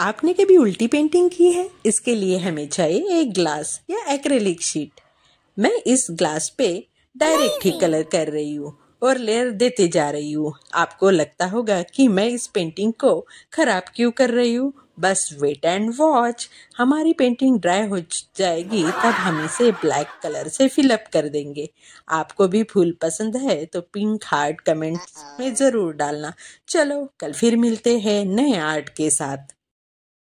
आपने कभी उल्टी पेंटिंग की है इसके लिए हमें चाहिए एक ग्लास या एक्रेलिक शीट मैं इस ग्लास पे डायरेक्ट ही कलर कर रही हूँ और लेयर देते जा रही हूँ आपको लगता होगा कि मैं इस पेंटिंग को खराब क्यों कर रही हूँ बस वेट एंड वॉच हमारी पेंटिंग ड्राई हो जाएगी तब हम इसे ब्लैक कलर से फिलअप कर देंगे आपको भी फूल पसंद है तो पिंक हार्ट कमेंट्स में ज़रूर डालना चलो कल फिर मिलते हैं नए आर्ट के साथ